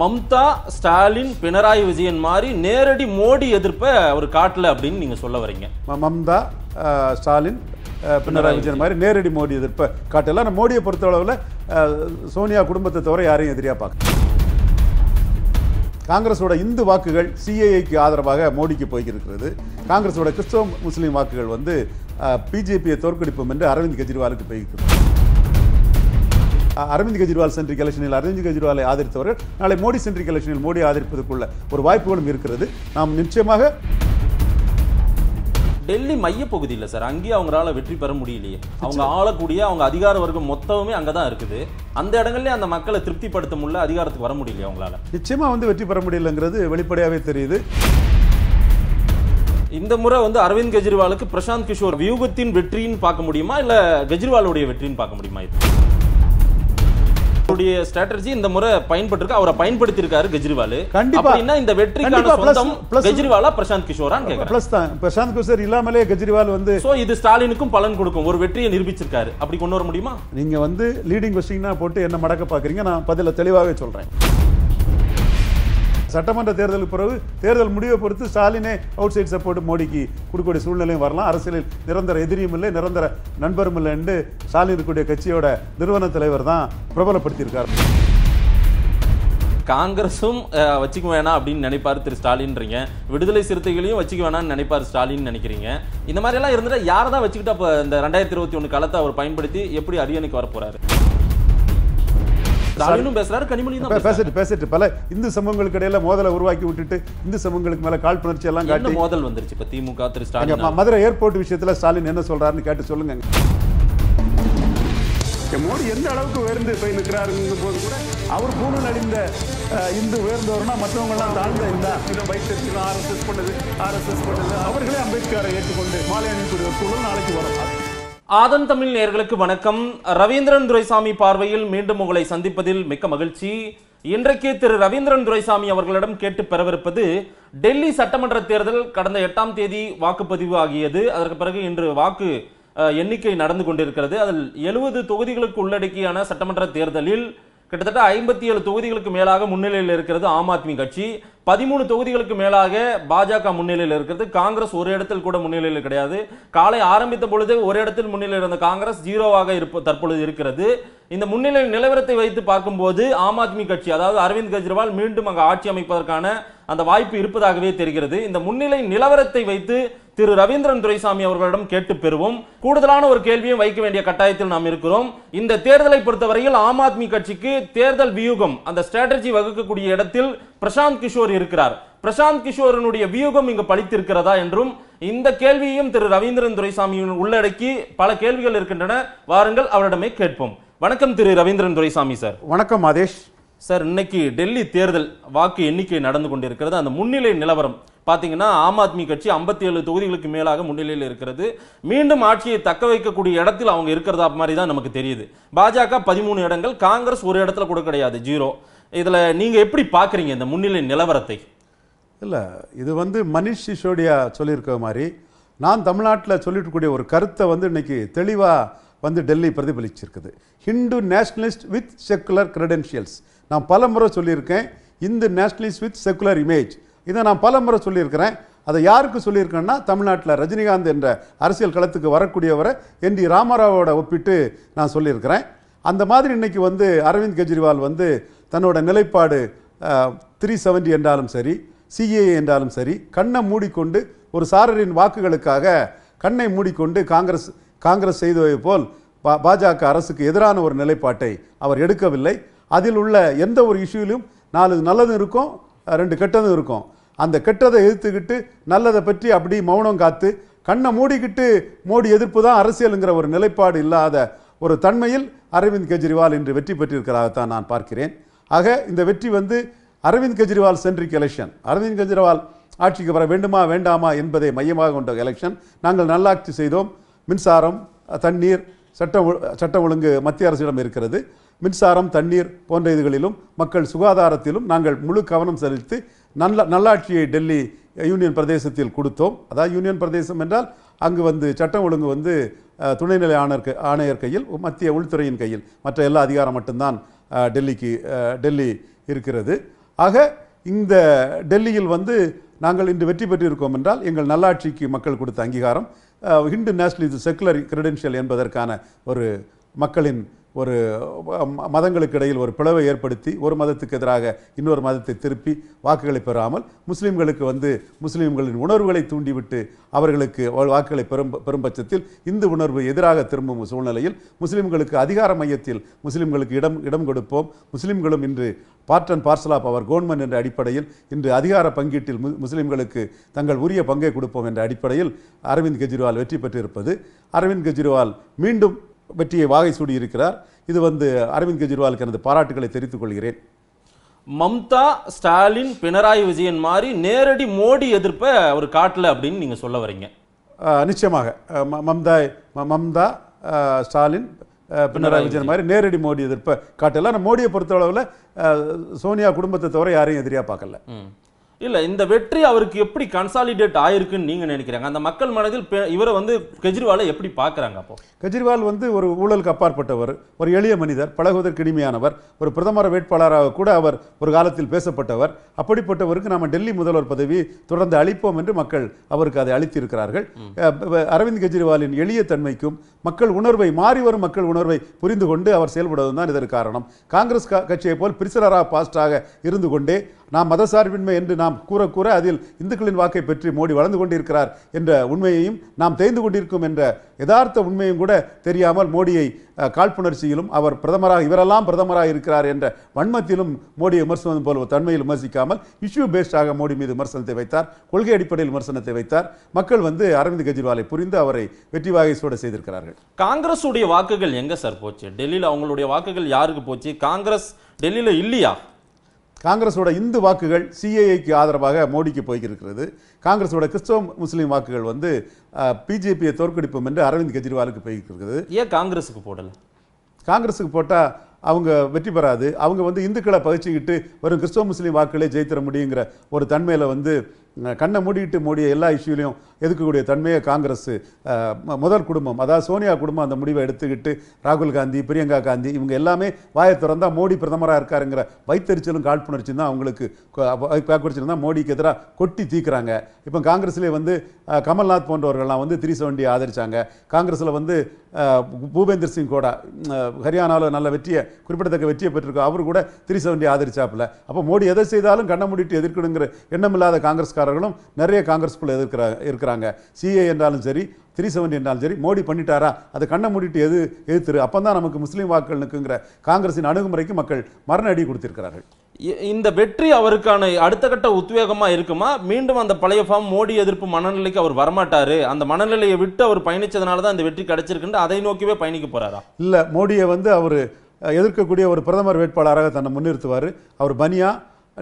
மம்தா ஸ்டாலின் பினராயி விஜயன் மாதிரி நேரடி மோடி எதிர்ப்பை அவர் காட்டல அப்படின்னு நீங்கள் சொல்ல வரீங்க மம்தா ஸ்டாலின் பினராயி விஜயன் மாதிரி நேரடி மோடி எதிர்ப்பை காட்டல ஆனால் மோடியை பொறுத்தளவில் சோனியா குடும்பத்தை தவிர யாரையும் எதிரியாக பார்க்க காங்கிரஸோட இந்து வாக்குகள் சிஏஏக்கு ஆதரவாக மோடிக்கு போய்கிருக்கிறது காங்கிரஸோட கிறிஸ்தவ முஸ்லீம் வாக்குகள் வந்து பிஜேபியை தோற்கடிப்போம் என்று அரவிந்த் கெஜ்ரிவாலுக்கு போய்கிறது அரவிந்த் கெஜ்ரிவால் சென்ட்ரிக் எலெக்ஷனில் அரவிந்த் கெஜ்ரிவாலை ஆதரித்தவர்கள் நாளை மோடி சென்ட்ரிக் எலெக்ஷனில் மோடி ஆதரிப்பதற்குள்ள ஒரு வாய்ப்புகளும் இருக்கிறது நாம் நிச்சயமாக டெல்லி மையப்பகுதியில் சார் அங்கேயும் அவங்களால வெற்றி பெற முடியலையே அவங்க ஆளக்கூடிய அவங்க அதிகார வர்க்கம் மொத்தமே அங்கே தான் இருக்குது அந்த இடங்கள்லேயே அந்த மக்களை திருப்திப்படுத்த முடியல அதிகாரத்துக்கு வர முடியலையே அவங்களால நிச்சயமாக வந்து வெற்றி பெற முடியலங்கிறது வெளிப்படையாகவே தெரியுது இந்த முறை வந்து அரவிந்த் கெஜ்ரிவாலுக்கு பிரசாந்த் கிஷோர் வியூகத்தின் வெற்றின்னு பார்க்க முடியுமா இல்லை கெஜ்ரிவாலுடைய வெற்றின்னு பார்க்க முடியுமா இது அவருடைய ஸ்ட்ராட்டஜி இந்த முறை பயன்பட்டிருக்கு அவரை பயன்படுத்தி இருக்காரு கெஜ்ரிவால் கண்டிப்பா இந்த வெற்றிக்கான சொந்தம் கெஜ்ரிவாலா பிரசாந்த் கிஷோரா பிளஸ் தான் பிரசாந்த் கிஷோர் இல்லாமலே கெஜ்ரிவால் வந்து சோ இது ஸ்டாலினுக்கும் பலன் கொடுக்கும் ஒரு வெற்றியை நிரூபிச்சிருக்காரு அப்படி கொண்டு வர முடியுமா நீங்க வந்து லீடிங் கொஸ்டின் போட்டு என்ன மடக்க பாக்குறீங்க நான் பதில தெளிவாகவே சொல்றேன் சட்டமன்ற தேர்தலுக்கு பிறகு தேர்தல் முடிவை பொறுத்து ஸ்டாலினே அவுட் சைட் சப்போர்ட் மோடிக்கு கொடுக்கக்கூடிய சூழ்நிலையும் வரலாம் அரசியலில் நிரந்தர எதிரியும் இல்லை நிரந்தர நண்பரும் இல்லை என்று ஸ்டாலின் இருக்கக்கூடிய கட்சியோட நிறுவன தலைவர் தான் பிரபலப்படுத்தியிருக்கார் காங்கிரஸும் வச்சுக்க வேணாம் அப்படின்னு நினைப்பார் திரு ஸ்டாலின்றீங்க விடுதலை சிறுத்தைகளையும் வச்சுக்க வேணாம்னு நினைப்பார் ஸ்டாலின் நினைக்கிறீங்க இந்த மாதிரியெல்லாம் இருந்துட்டு யாரை தான் வச்சுக்கிட்டா அப்போ இந்த ரெண்டாயிரத்தி இருபத்தி ஒன்று காலத்தை அவர் பயன்படுத்தி எப்படி அரியணைக்கு வரப்போறாரு பேசிட்டு பேசிட்டு பல இந்து சமூகங்களுக்கு இடையில உருவாக்கி விட்டுட்டு இந்து சமூகங்களுக்கு மேல காழ்ப்புணர்ச்சி எல்லாம் காட்டி மோதல் வந்துருச்சு திமுக திரு மதுரை ஏர்போர்ட் விஷயத்துல என்ன சொல்றாருன்னு கேட்டு சொல்லுங்க மோடி எந்த அளவுக்கு உயர்ந்து போய் நிற்கிறாருங்க போது கூட அவர் பூணல் அடிந்த இந்து உயர்ந்தவர்னா எல்லாம் தாழ்ந்த இந்த இதை வைத்திருக்கிறோம் எஸ் பண்ணுது ஆர்எஸ்எஸ் பண்ணுது அவர்களே அம்பேத்கரை ஏற்றுக்கொண்டு மாலை அணிக்கூடிய சூழல் நாளைக்கு வரும் ஆதன் தமிழ் நேர்களுக்கு வணக்கம் ரவீந்திரன் துரைசாமி பார்வையில் மீண்டும் உங்களை சந்திப்பதில் மிக்க மகிழ்ச்சி இன்றைக்கு திரு ரவீந்திரன் துரைசாமி அவர்களிடம் கேட்டு பெறவிருப்பது டெல்லி சட்டமன்ற தேர்தல் கடந்த எட்டாம் தேதி வாக்குப்பதிவு ஆகியது அதற்கு பிறகு இன்று வாக்கு எண்ணிக்கை நடந்து கொண்டிருக்கிறது அதில் எழுபது தொகுதிகளுக்கு உள்ளடக்கியான சட்டமன்ற தேர்தலில் கிட்டத்தட்ட ஐம்பத்தி ஏழு தொகுதிகளுக்கு மேலாக முன்னிலையில் இருக்கிறது ஆம் ஆத்மி கட்சி பதிமூணு தொகுதிகளுக்கு மேலாக பாஜக முன்னிலையில் இருக்கிறது காங்கிரஸ் ஒரு இடத்தில் கூட முன்னிலையில் கிடையாது காலை ஆரம்பித்த பொழுது ஒரு இடத்தில் முன்னிலையில் இருந்த காங்கிரஸ் ஜீரோவாக இருப்ப தற்பொழுது இருக்கிறது இந்த முன்னிலை நிலவரத்தை வைத்து பார்க்கும்போது ஆம் ஆத்மி கட்சி அதாவது அரவிந்த் கெஜ்ரிவால் மீண்டும் அங்கு ஆட்சி அமைப்பதற்கான அந்த வாய்ப்பு இருப்பதாகவே தெரிகிறது இந்த முன்னிலை நிலவரத்தை வைத்து திரு ரவீந்திரன் துரைசாமி அவர்களிடம் கேட்டு பெறுவோம் கூடுதலான ஒரு கேள்வியும் வைக்க வேண்டிய கட்டாயத்தில் நாம் இருக்கிறோம் இந்த தேர்தலை பொறுத்தவரையில் ஆம் ஆத்மி கட்சிக்கு தேர்தல் வியூகம் அந்த ஸ்ட்ராட்டஜி வகுக்கக்கூடிய இடத்தில் பிரசாந்த் கிஷோர் இருக்கிறார் பிரசாந்த் கிஷோரனுடைய வியூகம் இங்கு பழித்திருக்கிறதா என்றும் இந்த கேள்வியையும் திரு ரவீந்திரன் துரைசாமி உள்ளடக்கி பல கேள்விகள் இருக்கின்றன வாருங்கள் அவரிடமே கேட்போம் வணக்கம் திரு ரவீந்திரன் துரைசாமி சார் வணக்கம் மாதேஷ் சார் இன்னைக்கு டெல்லி தேர்தல் வாக்கு எண்ணிக்கை நடந்து கொண்டிருக்கிறது அந்த முன்னிலை நிலவரம் பார்த்தீங்கன்னா ஆம் ஆத்மி கட்சி ஐம்பத்தி ஏழு தொகுதிகளுக்கு மேலாக முன்னிலையில் இருக்கிறது மீண்டும் ஆட்சியை தக்க வைக்கக்கூடிய இடத்தில் அவங்க இருக்கிறதா மாதிரி தான் நமக்கு தெரியுது பாஜக பதிமூணு இடங்கள் காங்கிரஸ் ஒரு இடத்துல கூட கிடையாது ஜீரோ இதில் நீங்கள் எப்படி பார்க்குறீங்க இந்த முன்னிலை நிலவரத்தை இல்லை இது வந்து மனிஷ் சிசோடியா சொல்லியிருக்க மாதிரி நான் தமிழ்நாட்டில் கூடிய ஒரு கருத்தை வந்து இன்னைக்கு தெளிவாக வந்து டெல்லி பிரதிபலிச்சிருக்குது Hindu nationalist with secular credentials நான் பல முறை சொல்லியிருக்கேன் Hindu nationalist with secular image இதை நான் பல முறை சொல்லியிருக்கிறேன் அதை யாருக்கு சொல்லியிருக்கேன்னா தமிழ்நாட்டில் ரஜினிகாந்த் என்ற அரசியல் களத்துக்கு வரக்கூடியவரை என் டி ராமராவோட ஒப்பிட்டு நான் சொல்லியிருக்கிறேன் அந்த மாதிரி இன்னைக்கு வந்து அரவிந்த் கெஜ்ரிவால் வந்து தன்னோட நிலைப்பாடு த்ரீ செவன்டி என்றாலும் சரி சிஏஏ என்றாலும் சரி கண்ணை மூடிக்கொண்டு ஒரு சாரரின் வாக்குகளுக்காக கண்ணை மூடிக்கொண்டு காங்கிரஸ் காங்கிரஸ் செய்தவை போல் பா பாஜக அரசுக்கு எதிரான ஒரு நிலைப்பாட்டை அவர் எடுக்கவில்லை அதில் உள்ள எந்த ஒரு இஷ்யூலையும் நாலு நல்லதும் இருக்கும் ரெண்டு கெட்டதும் இருக்கும் அந்த கெட்டதை எதிர்த்துக்கிட்டு நல்லதை பற்றி அப்படி மௌனம் காத்து கண்ணை மூடிக்கிட்டு மோடி எதிர்ப்பு தான் அரசியலுங்கிற ஒரு நிலைப்பாடு இல்லாத ஒரு தன்மையில் அரவிந்த் கெஜ்ரிவால் இன்று வெற்றி பெற்றிருக்கிறதாகத்தான் நான் பார்க்கிறேன் ஆக இந்த வெற்றி வந்து அரவிந்த் கெஜ்ரிவால் சென்ட்ரிக் எலெக்ஷன் அரவிந்த் கெஜ்ரிவால் ஆட்சிக்கு வர வேண்டுமா வேண்டாமா என்பதை மையமாக கொண்ட எலெக்ஷன் நாங்கள் நல்லாட்சி செய்தோம் மின்சாரம் தண்ணீர் சட்டம் சட்டம் ஒழுங்கு மத்திய அரசிடம் இருக்கிறது மின்சாரம் தண்ணீர் போன்ற இதுகளிலும் மக்கள் சுகாதாரத்திலும் நாங்கள் முழு கவனம் செலுத்தி நல்ல நல்லாட்சியை டெல்லி யூனியன் பிரதேசத்தில் கொடுத்தோம் அதாவது யூனியன் பிரதேசம் என்றால் அங்கு வந்து சட்டம் ஒழுங்கு வந்து துணைநிலை ஆணையர் ஆணையர் கையில் மத்திய உள்துறையின் கையில் மற்ற எல்லா அதிகாரம் மட்டும்தான் டெல்லிக்கு டெல்லி இருக்கிறது ஆக இந்த டெல்லியில் வந்து நாங்கள் இன்று வெற்றி பெற்றிருக்கோம் என்றால் எங்கள் நல்லாட்சிக்கு மக்கள் கொடுத்த அங்கீகாரம் ஹிந்து நேஷனலிசம் செக்குலர் கிரெடென்ஷியல் என்பதற்கான ஒரு மக்களின் ஒரு மதங்களுக்கு இடையில் ஒரு பிளவை ஏற்படுத்தி ஒரு மதத்துக்கு எதிராக இன்னொரு மதத்தை திருப்பி வாக்குகளை பெறாமல் முஸ்லீம்களுக்கு வந்து முஸ்லீம்களின் உணர்வுகளை தூண்டிவிட்டு அவர்களுக்கு வாக்குகளை பெறும் பெரும் பட்சத்தில் இந்து உணர்வு எதிராக திரும்பும் சூழ்நிலையில் முஸ்லீம்களுக்கு அதிகார மையத்தில் முஸ்லீம்களுக்கு இடம் இடம் கொடுப்போம் முஸ்லீம்களும் இன்று பார்ட் அண்ட் பார்சல் ஆஃப் அவர் கவர்மெண்ட் என்ற அடிப்படையில் இன்று அதிகார பங்கீட்டில் முஸ்லீம்களுக்கு தங்கள் உரிய பங்கை கொடுப்போம் என்ற அடிப்படையில் அரவிந்த் கெஜ்ரிவால் வெற்றி பெற்றிருப்பது அரவிந்த் கெஜ்ரிவால் மீண்டும் வெற்றியை வாகை சூடியிருக்கிறார் இது வந்து அரவிந்த் கெஜ்ரிவாலுக்கு எனது பாராட்டுகளை தெரிவித்துக் கொள்கிறேன் மம்தா ஸ்டாலின் பினராயி விஜயன் மாதிரி நேரடி மோடி எதிர்ப்பை அவர் காட்டல அப்படின்னு நீங்கள் சொல்ல வரீங்க நிச்சயமாக மம்தா மம்தா ஸ்டாலின் பினராயி விஜயன் மாதிரி நேரடி மோடி எதிர்ப்பை காட்டல ஆனால் மோடியை பொறுத்தளவில் சோனியா குடும்பத்தை தவிர யாரையும் எதிரியாக பார்க்கல இல்லை இந்த வெற்றி அவருக்கு எப்படி கன்சாலிடேட் ஆயிருக்குன்னு நீங்கள் நினைக்கிறாங்க அந்த மக்கள் மனதில் இவரை வந்து கெஜ்ரிவாலை எப்படி பார்க்குறாங்க அப்போ கெஜ்ரிவால் வந்து ஒரு ஊழலுக்கு அப்பாற்பட்டவர் ஒரு எளிய மனிதர் பழகுவதற்கு இனிமையானவர் ஒரு பிரதமர் வேட்பாளராக கூட அவர் ஒரு காலத்தில் பேசப்பட்டவர் அப்படிப்பட்டவருக்கு நாம் டெல்லி முதல்வர் பதவி தொடர்ந்து அளிப்போம் என்று மக்கள் அவருக்கு அதை அளித்திருக்கிறார்கள் அரவிந்த் கெஜ்ரிவாலின் எளிய தன்மைக்கும் மக்கள் உணர்வை மாறி வரும் மக்கள் உணர்வை புரிந்து கொண்டு அவர் செயல்படுவது தான் இதற்கு காரணம் காங்கிரஸ் கட்சியை போல் பிரிசலரா பாஸ்டாக இருந்து கொண்டே நாம் மதசார்பின்மை என்று நாம் கூற கூற அதில் இந்துக்களின் வாக்கை பெற்று மோடி வளர்ந்து கொண்டிருக்கிறார் என்ற உண்மையையும் நாம் தெரிந்து கொண்டிருக்கும் என்ற யதார்த்த உண்மையும் கூட தெரியாமல் மோடியை காழ்ப்புணர்ச்சியிலும் அவர் பிரதமராக இவரெல்லாம் பிரதமராக இருக்கிறார் என்ற வன்மத்திலும் மோடியை விமர்சனம் போல தன்மையில் விமர்சிக்காமல் இஷ்யூ பேஸ்டாக மோடி மீது விமர்சனத்தை வைத்தார் கொள்கை அடிப்படையில் விமர்சனத்தை வைத்தார் மக்கள் வந்து அரவிந்த் கெஜ்ரிவாலை புரிந்து அவரை வெற்றி வாகை சூட செய்திருக்கிறார்கள் காங்கிரஸ் உடைய வாக்குகள் எங்க சார் போச்சு டெல்லியில் அவங்களுடைய வாக்குகள் யாருக்கு போச்சு காங்கிரஸ் டெல்லியில் இல்லையா காங்கிரஸோட இந்து வாக்குகள் சிஏஏக்கு ஆதரவாக மோடிக்கு போயிருக்கிறது காங்கிரஸோட கிறிஸ்தவ முஸ்லீம் வாக்குகள் வந்து பிஜேபியை தோற்கடிப்போம் என்று அரவிந்த் கெஜ்ரிவாலுக்கு போய்க்கிருக்கிறது ஏன் காங்கிரஸுக்கு போடலை காங்கிரஸுக்கு போட்டால் அவங்க வெற்றி பெறாது அவங்க வந்து இந்துக்களை பகிச்சுக்கிட்டு வரும் கிறிஸ்தவ முஸ்லீம் வாக்குகளே ஜெயித்திட முடியுங்கிற ஒரு தன்மையில் வந்து கண்ணை மூடிக்கிட்டு மோடிய எல்லா இஷ்யூலையும் எதுக்கக்கூடிய தன்மையை காங்கிரஸ் முதல் குடும்பம் அதாவது சோனியா குடும்பம் அந்த முடிவை எடுத்துக்கிட்டு ராகுல் காந்தி பிரியங்கா காந்தி இவங்க எல்லாமே வாயை திறந்தால் மோடி பிரதமராக இருக்காருங்கிற வைத்தறிச்சலும் காழ்ப்புணர்ச்சியும் தான் அவங்களுக்கு காழ்ப்புணர்ச்சியும் தான் மோடிக்கு எதிராக கொட்டி தீக்குறாங்க இப்போ காங்கிரஸ்லேயே வந்து கமல்நாத் போன்றவர்கள்லாம் வந்து த்ரீ செவன்டியை ஆதரித்தாங்க காங்கிரஸில் வந்து பூபேந்தர் சிங் கோடா ஹரியானாவில் நல்ல வெற்றியை குறிப்பிடத்தக்க வெற்றியை பெற்றிருக்கோம் அவர் கூட த்ரீ செவன்டி ஆதரிச்சாப்பில் அப்போ மோடி எதை செய்தாலும் கண்ண முடிட்டு எதிர்க்கணுங்கிற எண்ணமில்லாத காங்கிரஸ்காரர்களும் நிறைய காங்கிரஸ்குள்ளே எதிர்க்கிறாங்க இருக்கிறாங்க பார்க்குறாங்க சிஏ என்றாலும் சரி த்ரீ செவன்டி என்றாலும் சரி மோடி பண்ணிட்டாரா அதை கண்ணை மூடிட்டு எது எதிர்த்து அப்போ தான் நமக்கு முஸ்லீம் வாக்குகள் நிற்குங்கிற காங்கிரஸின் அணுகுமுறைக்கு மக்கள் மரண அடி கொடுத்திருக்கிறார்கள் இந்த வெற்றி அவருக்கான அடுத்த கட்ட உத்வேகமாக இருக்குமா மீண்டும் அந்த பழைய ஃபார்ம் மோடி எதிர்ப்பு மனநிலைக்கு அவர் வரமாட்டார் அந்த மனநிலையை விட்டு அவர் பயணித்ததுனால தான் இந்த வெற்றி கிடச்சிருக்குன்னு அதை நோக்கியவே பயணிக்க போகிறாரா இல்லை மோடியை வந்து அவர் எதிர்க்கக்கூடிய ஒரு பிரதமர் வேட்பாளராக தன்னை முன்னிறுத்துவார் அவர் பனியா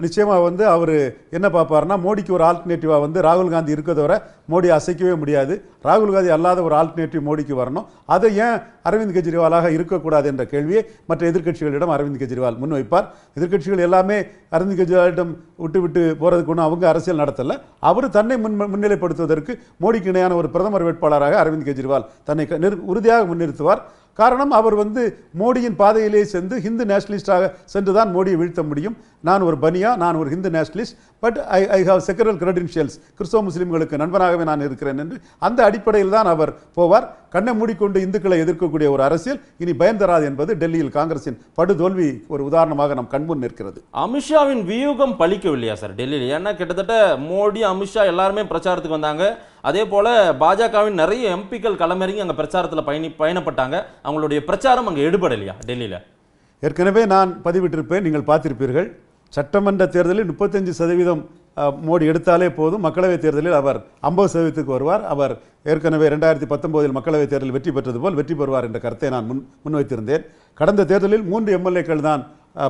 நிச்சயமாக வந்து அவர் என்ன பார்ப்பார்னா மோடிக்கு ஒரு ஆல்டர்னேட்டிவாக வந்து ராகுல் காந்தி இருக்கிறத வர மோடி அசைக்கவே முடியாது ராகுல் காந்தி அல்லாத ஒரு ஆல்டர்னேட்டிவ் மோடிக்கு வரணும் அதை ஏன் அரவிந்த் கெஜ்ரிவாலாக இருக்கக்கூடாது என்ற கேள்வியை மற்ற எதிர்க்கட்சிகளிடம் அரவிந்த் கெஜ்ரிவால் முன்வைப்பார் எதிர்கட்சிகள் எல்லாமே அரவிந்த் கெஜ்ரிவாலிடம் விட்டு விட்டு போகிறதுக்கு ஒன்றும் அவங்க அரசியல் நடத்தலை அவர் தன்னை முன் முன்னிலைப்படுத்துவதற்கு மோடிக்கு இணையான ஒரு பிரதமர் வேட்பாளராக அரவிந்த் கெஜ்ரிவால் தன்னை உறுதியாக முன்னிறுத்துவார் காரணம் அவர் வந்து மோடியின் பாதையிலே சென்று ஹிந்து நேஷனலிஸ்டாக சென்று தான் மோடியை வீழ்த்த முடியும் நான் ஒரு பனியா நான் ஒரு Hindu nationalist but I I have secular credentials கிறிஸ்தவ முஸ்லீம்களுக்கு நண்பனாகவே நான் இருக்கிறேன் என்று அந்த அடிப்படையில் தான் அவர் போவார் கண்ணை மூடிக்கொண்டு இந்துக்களை எதிர்க்கக்கூடிய ஒரு அரசியல் இனி பயந்தராது என்பது டெல்லியில் காங்கிரசின் படுதோல்வி ஒரு உதாரணமாக நம் கண்முன் நிற்கிறது அமித்ஷாவின் வியூகம் பழிக்கவில்லையா சார் டெல்லியில் ஏன்னா கிட்டத்தட்ட மோடி அமித்ஷா எல்லாருமே பிரச்சாரத்துக்கு வந்தாங்க அதே போல் பாஜகவின் நிறைய எம்பிக்கள் களமிறங்கி அங்கே பிரச்சாரத்தில் பயணி பயணப்பட்டாங்க அவங்களுடைய பிரச்சாரம் அங்கே எடுபடலையா டெல்லியில் ஏற்கனவே நான் பதிவிட்டிருப்பேன் நீங்கள் பார்த்திருப்பீர்கள் சட்டமன்ற தேர்தலில் முப்பத்தஞ்சு சதவீதம் மோடி எடுத்தாலே போதும் மக்களவைத் தேர்தலில் அவர் ஐம்பது சதவீதத்துக்கு வருவார் அவர் ஏற்கனவே ரெண்டாயிரத்தி பத்தொம்போதில் மக்களவைத் தேர்தலில் வெற்றி பெற்றது போல் வெற்றி பெறுவார் என்ற கருத்தை நான் முன் முன்வைத்திருந்தேன் கடந்த தேர்தலில் மூன்று எம்எல்ஏக்கள் தான்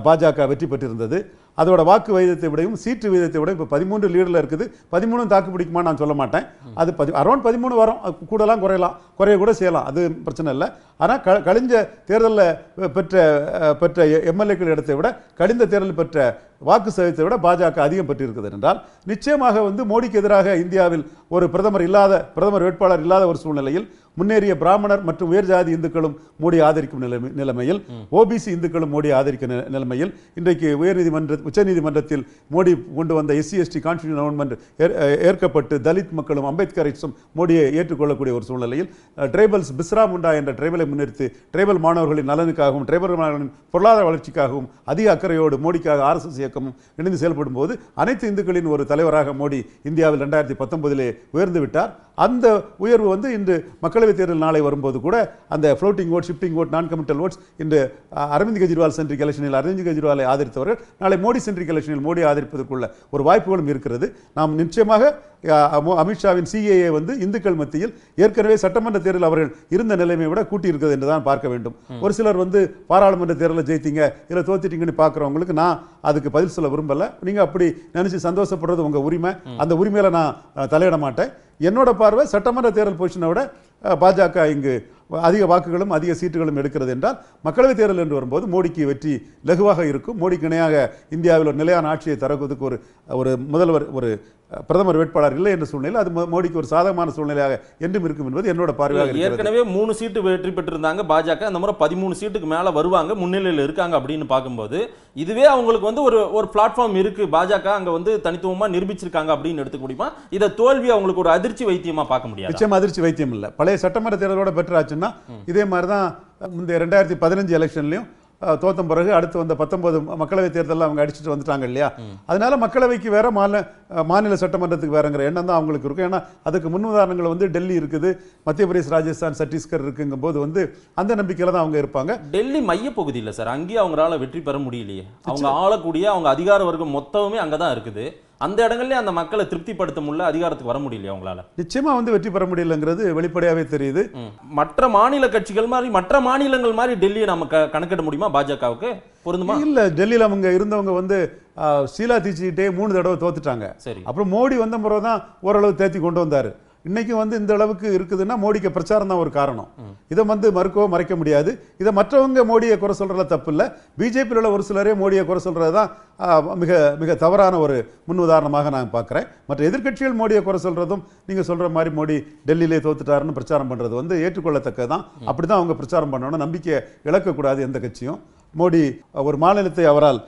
பாஜக வெற்றி பெற்றிருந்தது அதோட வாக்கு விகிதத்தை விடவும் சீட்டு வீதத்தை விட இப்போ பதிமூன்று லீடில் இருக்குது பதிமூணும் தாக்கு பிடிக்குமா நான் சொல்ல மாட்டேன் அது பதி அரௌண்ட் பதிமூணு வரும் கூடலாம் குறையலாம் குறைய கூட செய்யலாம் அது பிரச்சனை இல்லை ஆனால் க கழிஞ்ச தேர்தலில் பெற்ற பெற்ற எம்எல்ஏக்கள் இடத்தை விட கழிந்த தேர்தல் பெற்ற வாக்கு சதவீதத்தை விட பாஜக அதிகம் பெற்றிருக்கிறது என்றால் நிச்சயமாக வந்து மோடிக்கு எதிராக இந்தியாவில் ஒரு பிரதமர் இல்லாத பிரதமர் வேட்பாளர் இல்லாத ஒரு சூழ்நிலையில் முன்னேறிய பிராமணர் மற்றும் உயர் ஜாதி இந்துக்களும் மோடி ஆதரிக்கும் நிலைமை நிலைமையில் ஓபிசி இந்துக்களும் மோடி ஆதரிக்கும் நிலைமையில் இன்றைக்கு உயர்நீதிமன்ற உச்சநீதிமன்றத்தில் மோடி கொண்டு வந்த எஸ்சி எஸ்டி கான்ஸ்டியூஷன் அமெண்ட்மெண்ட் ஏற்கப்பட்டு தலித் மக்களும் அம்பேத்கரிஸும் மோடியை ஏற்றுக்கொள்ளக்கூடிய ஒரு சூழ்நிலையில் டிரைபல்ஸ் பிஸ்ரா முண்டா என்ற டிரைபலை முன்னிறுத்தி டிரைபல் மாணவர்களின் நலனுக்காகவும் டிரைபல் மாணவர்களின் பொருளாதார வளர்ச்சிக்காகவும் அதிக அக்கறையோடு மோடிக்காக ஆர்எஸ்எஸ் இயக்கமும் இணைந்து செயல்படும் போது அனைத்து இந்துக்களின் ஒரு தலைவராக மோடி இந்தியாவில் ரெண்டாயிரத்தி பத்தொன்பதிலே உயர்ந்து விட்டார் அந்த உயர்வு வந்து இன்று மக்களை மக்களவைத் தேர்தல் நாளை வரும்போது கூட அந்த floating vote shifting vote non committal votes இன்று அரவிந்த் கெஜ்ரிவால் சென்ட்ரிக் எலெக்ஷனில் அரவிந்த் கெஜ்ரிவாலை ஆதரித்தவர்கள் நாளை மோடி சென்ட்ரிக் எலெக்ஷனில் மோடி ஆதரிப்பதற்குள்ள ஒரு வாய்ப்புகளும் இருக்கிறது நாம் நிச்சயமாக அமித்ஷாவின் சிஏஏ வந்து இந்துக்கள் மத்தியில் ஏற்கனவே சட்டமன்ற தேர்தல் அவர்கள் இருந்த நிலைமையை விட கூட்டியிருக்கிறது என்று தான் பார்க்க வேண்டும் ஒரு சிலர் வந்து பாராளுமன்ற தேர்தலில் ஜெயித்தீங்க இல்லை தோத்திட்டீங்கன்னு பார்க்குறவங்களுக்கு நான் அதுக்கு பதில் சொல்ல விரும்பலை நீங்கள் அப்படி நினச்சி சந்தோஷப்படுறது உங்கள் உரிமை அந்த உரிமையில் நான் தலையிட மாட்டேன் என்னோட பார்வை சட்டமன்ற தேர்தல் பொசிஷனை விட பாஜக இங்கு அதிக வாக்குகளும் அதிக சீட்டுகளும் எடுக்கிறது என்றால் மக்களவைத் தேர்தல் என்று வரும்போது மோடிக்கு வெற்றி லகுவாக இருக்கும் மோடிக்கு இணையாக இந்தியாவில் ஒரு நிலையான ஆட்சியை தரவதற்கு ஒரு ஒரு முதல்வர் ஒரு பிரதமர் வேட்பாளர் இல்லை என்ற சூழ்நிலை அது மோடிக்கு ஒரு சாதகமான சூழ்நிலையாக என்றும் இருக்கும் என்பது என்னோட பார்வையாக ஏற்கனவே மூணு சீட்டு வெற்றி பெற்றிருந்தாங்க பாஜக அந்த முறை பதிமூணு சீட்டுக்கு மேலே வருவாங்க முன்னிலையில் இருக்காங்க அப்படின்னு பார்க்கும்போது இதுவே அவங்களுக்கு வந்து ஒரு ஒரு பிளாட்ஃபார்ம் இருக்கு பாஜக அங்கே வந்து தனித்துவமாக நிரூபிச்சிருக்காங்க அப்படின்னு எடுத்துக்க முடியுமா இதை தோல்வி அவங்களுக்கு ஒரு அதிர்ச்சி வைத்தியமாக பார்க்க முடியாது நிச்சயம் அதிர்ச்சி வைத்தியம் இல்லை பழைய சட்டமன்ற தேர்தலோட பெற்றாச்சுன்னா இதே மாதிரி தான் முந்தைய ரெண்டாயிரத்தி பதினஞ்சு எலெக்ஷன்லையும் தோத்தம் பிறகு அடுத்து வந்த பத்தொன்பது மக்களவை தேர்தலில் அவங்க அடிச்சுட்டு வந்துட்டாங்க இல்லையா அதனால மக்களவைக்கு வேற மாநில மாநில சட்டமன்றத்துக்கு வேறங்கிற எண்ணம் தான் அவங்களுக்கு இருக்கும் ஏன்னா அதுக்கு முன் உதாரணங்கள் வந்து டெல்லி இருக்குது மத்திய பிரதேஷ் ராஜஸ்தான் சத்தீஸ்கர் இருக்குங்கும் போது வந்து அந்த நம்பிக்கையில் தான் அவங்க இருப்பாங்க டெல்லி மையப்பகுதியில் சார் அங்கேயே அவங்களால வெற்றி பெற முடியலையே அவங்க ஆளக்கூடிய அவங்க அதிகார வர்க்கம் மொத்தமே அங்கே தான் இருக்குது அந்த இடங்கள்லேயே அந்த மக்களை திருப்திப்படுத்த முடியல அதிகாரத்துக்கு வர முடியலையா அவங்களால நிச்சயமா வந்து வெற்றி பெற முடியலங்கிறது வெளிப்படையாவே தெரியுது மற்ற மாநில கட்சிகள் மாதிரி மற்ற மாநிலங்கள் மாதிரி டெல்லியை நம்ம கணக்கிட முடியுமா பாஜகவுக்கு பொருந்துமா இல்ல டெல்லியில் அவங்க இருந்தவங்க வந்து சீலா தீச்சிக்கிட்டே மூணு தடவை தோத்துட்டாங்க சரி அப்புறம் மோடி வந்த முறை தான் ஓரளவு தேத்தி கொண்டு வந்தாரு இன்றைக்கும் வந்து இந்த அளவுக்கு இருக்குதுன்னா மோடிக்கு பிரச்சாரம் தான் ஒரு காரணம் இதை வந்து மறுக்கவோ மறைக்க முடியாது இதை மற்றவங்க மோடியை குறை சொல்றதுல தப்பு இல்லை பிஜேபியில் உள்ள ஒரு சிலரே மோடியை குறை சொல்றது தான் மிக மிக தவறான ஒரு முன் உதாரணமாக நான் பார்க்குறேன் மற்ற எதிர்கட்சிகள் மோடியை குறை சொல்கிறதும் நீங்கள் சொல்கிற மாதிரி மோடி டெல்லியிலே தோத்துட்டாருன்னு பிரச்சாரம் பண்ணுறது வந்து ஏற்றுக்கொள்ளத்தக்கது தான் அவங்க பிரச்சாரம் பண்ணணும் நம்பிக்கையை இழக்கக்கூடாது எந்த கட்சியும் மோடி ஒரு மாநிலத்தை அவரால்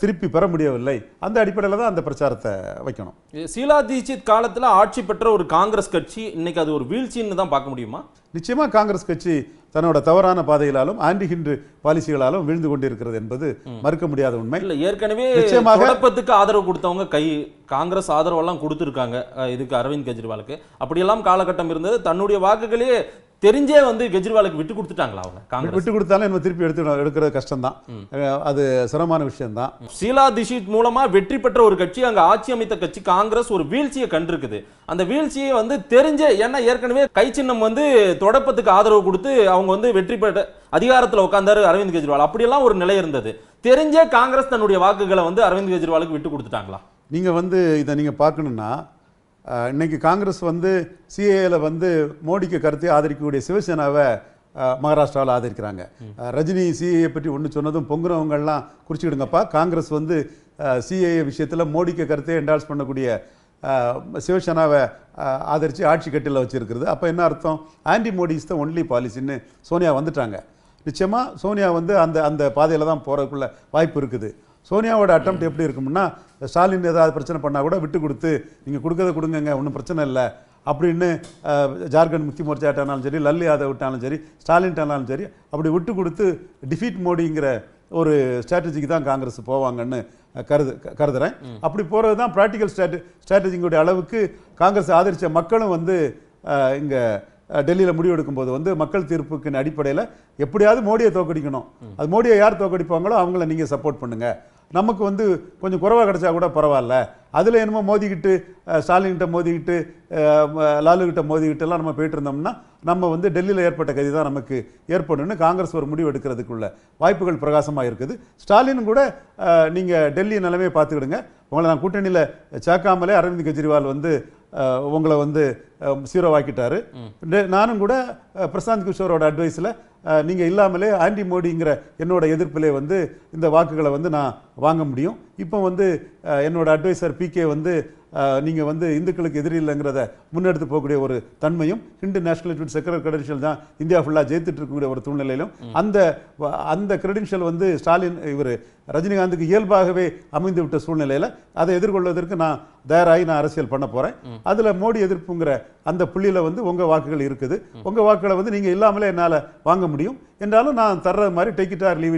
திருப்பி பெற முடியவில்லை அந்த அடிப்படையில் தான் அந்த பிரச்சாரத்தை வைக்கணும் சீலா தீட்சித் காலத்தில் ஆட்சி பெற்ற ஒரு காங்கிரஸ் கட்சி இன்னைக்கு அது ஒரு வீழ்ச்சின்னு தான் பார்க்க முடியுமா நிச்சயமாக காங்கிரஸ் கட்சி தன்னோட தவறான பாதைகளாலும் ஆண்டி ஹிண்டு பாலிசிகளாலும் வீழ்ந்து கொண்டிருக்கிறது என்பது மறுக்க முடியாத உண்மை இல்லை ஏற்கனவே குழப்பத்துக்கு ஆதரவு கொடுத்தவங்க கை காங்கிரஸ் ஆதரவெல்லாம் கொடுத்துருக்காங்க இதுக்கு அரவிந்த் கெஜ்ரிவாலுக்கு அப்படியெல்லாம் காலகட்டம் இருந்தது தன்னுடைய வாக்குகளே தெரிஞ்சே வந்து கெஜ்ரிவாலுக்கு விட்டு கொடுத்துட்டாங்களா அவங்க காங்கிரஸ் விட்டு கொடுத்தாலும் நம்ம திருப்பி எடுத்து எடுக்கிறது கஷ்டம் தான் அது சிரமமான விஷயம் தான் ஷீலா திஷித் மூலமா வெற்றி பெற்ற ஒரு கட்சி அங்க ஆட்சி அமைத்த கட்சி காங்கிரஸ் ஒரு வீழ்ச்சியை கண்டிருக்குது அந்த வீழ்ச்சியை வந்து தெரிஞ்சே ஏன்னா ஏற்கனவே கை சின்னம் வந்து தொடப்பத்துக்கு ஆதரவு கொடுத்து அவங்க வந்து வெற்றி பெற்ற அதிகாரத்தில் உட்காந்தாரு அரவிந்த் கெஜ்ரிவால் அப்படியெல்லாம் ஒரு நிலை இருந்தது தெரிஞ்சே காங்கிரஸ் தன்னுடைய வாக்குகளை வந்து அரவிந்த் கெஜ்ரிவாலுக்கு விட்டு கொடுத்துட்டாங்களா நீங்கள் வந்து இதை நீங்கள் பார்க்கணுன்னா இன்றைக்கி காங்கிரஸ் வந்து சிஏல வந்து மோடிக்கு கருத்தை ஆதரிக்கக்கூடிய சிவசேனாவை மகாராஷ்டிராவில் ஆதரிக்கிறாங்க ரஜினி சிஏயை பற்றி ஒன்று சொன்னதும் பொங்குறவங்கள்லாம் குறிச்சிக்கிடுங்கப்பா காங்கிரஸ் வந்து சிஏஏ விஷயத்தில் மோடிக்கு கருத்தை என்டால்ஸ் பண்ணக்கூடிய சிவசேனாவை ஆதரித்து ஆட்சி கட்டியில் வச்சுருக்கிறது அப்போ என்ன அர்த்தம் anti Modi is the only பாலிசின்னு சோனியா வந்துட்டாங்க நிச்சயமாக சோனியா வந்து அந்த அந்த பாதையில் தான் போகிறதுக்குள்ள வாய்ப்பு இருக்குது சோனியாவோட அட்டம் எப்படி இருக்கும்னா ஸ்டாலின் ஏதாவது பிரச்சனை பண்ணால் கூட விட்டு கொடுத்து நீங்கள் கொடுக்கறத கொடுங்கங்க ஒன்றும் பிரச்சனை இல்லை அப்படின்னு ஜார்க்கண்ட் முக்தி மோர்ச்சாட்டானாலும் சரி லல்லு யாதவ் விட்டாலும் சரி ஸ்டாலின்ட்டானாலும் சரி அப்படி விட்டு கொடுத்து டிஃபீட் மோடிங்கிற ஒரு ஸ்ட்ராட்டஜிக்கு தான் காங்கிரஸ் போவாங்கன்னு கருது கருதுறேன் அப்படி போகிறது தான் ப்ராக்டிக்கல் ஸ்ட்ராட்டஜிங்குடைய அளவுக்கு காங்கிரஸ் ஆதரித்த மக்களும் வந்து இங்கே டெல்லியில் முடிவெடுக்கும் போது வந்து மக்கள் தீர்ப்புக்கு அடிப்படையில் எப்படியாவது மோடியை தோக்கடிக்கணும் அது மோடியை யார் தோக்கடிப்பாங்களோ அவங்கள நீங்கள் சப்போர்ட் பண்ணுங்கள் நமக்கு வந்து கொஞ்சம் குறைவாக கிடச்சா கூட பரவாயில்ல அதில் என்னமோ மோதிக்கிட்டு ஸ்டாலின்கிட்ட மோதிக்கிட்டு லாலுகிட்ட மோதிக்கிட்டெல்லாம் நம்ம போயிட்டு இருந்தோம்னா நம்ம வந்து டெல்லியில் ஏற்பட்ட கதி தான் நமக்கு ஏற்படணும்னு காங்கிரஸ் ஒரு முடிவு எடுக்கிறதுக்குள்ள வாய்ப்புகள் பிரகாசமாக இருக்குது ஸ்டாலின் கூட நீங்கள் டெல்லி நிலைமையை பார்த்துக்கிடுங்க உங்களை நான் கூட்டணியில் சேர்க்காமலே அரவிந்த் கெஜ்ரிவால் வந்து உங்களை வந்து சீரோவாக்கிட்டாரு நானும் கூட பிரசாந்த் கிஷோரோட அட்வைஸில் நீங்கள் இல்லாமலே ஆண்டி மோடிங்கிற என்னோட எதிர்ப்பிலே வந்து இந்த வாக்குகளை வந்து நான் வாங்க முடியும் இப்போ வந்து என்னோட அட்வைசர் பிகே வந்து நீங்கள் வந்து இந்துக்களுக்கு எதிரில்லைங்கிறத முன்னெடுத்து போகக்கூடிய ஒரு தன்மையும் ஹிண்டு நேஷனல் இன்ஸ்டியூட் செக்ரட் கிரெடென்ஷியல் தான் இந்தியா ஃபுல்லாக ஜெயித்துட்டு இருக்கக்கூடிய ஒரு சூழ்நிலையிலும் அந்த அந்த கிரெடென்ஷியல் வந்து ஸ்டாலின் இவர் ரஜினிகாந்துக்கு இயல்பாகவே அமைந்து விட்ட சூழ்நிலையில் அதை எதிர்கொள்வதற்கு நான் தயாராகி நான் அரசியல் பண்ண போகிறேன் அதில் மோடி எதிர்ப்புங்கிற அந்த புள்ளியில் வந்து உங்கள் வாக்குகள் இருக்குது உங்கள் வாக்குகளை வந்து நீங்கள் இல்லாமலே என்னால் வாங்க முடியும் முடியும் என்றாலும் நான் தர்ற மாதிரி டேக் இட் ஆர் லீவ்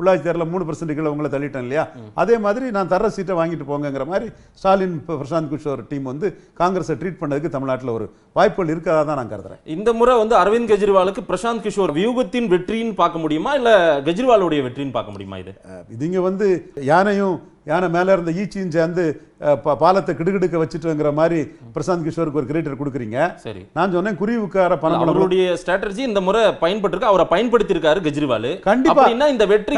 உள்ளாட்சி தேர்தலில் மூணு கீழே உங்களை தள்ளிட்டேன் இல்லையா அதே மாதிரி நான் தர்ற சீட்டை வாங்கிட்டு போங்கிற மாதிரி ஸ்டாலின் பிரசாந்த் கிஷோர் டீம் வந்து காங்கிரஸை ட்ரீட் பண்ணதுக்கு தமிழ்நாட்டில் ஒரு வாய்ப்புகள் இருக்கிறதா தான் நான் கருதுறேன் இந்த முறை வந்து அரவிந்த் கெஜ்ரிவாலுக்கு பிரசாந்த் கிஷோர் வியூகத்தின் வெற்றின்னு பார்க்க முடியுமா இல்லை கெஜ்ரிவாலுடைய வெற்றின்னு பார்க்க முடியுமா இது இதுங்க வந்து யானையும் யானை மேலே இருந்த ஈச்சியும் சேர்ந்து பாலத்தை கிடுகிடுக்க வச்சுட்டுங்கிற மாதிரி பிரசாந்த் கிஷோருக்கு ஒரு கிரேட்டர் கொடுக்குறீங்க சரி நான் சொன்னேன் குருவுக்கார பணம் அவருடைய ஸ்ட்ராட்டஜி இந்த முறை பயன்பட்டிருக்கு அவரை பயன்படுத்தியிருக்காரு கெஜ்ரிவால் கண்டிப்பா இந்த வெற்றி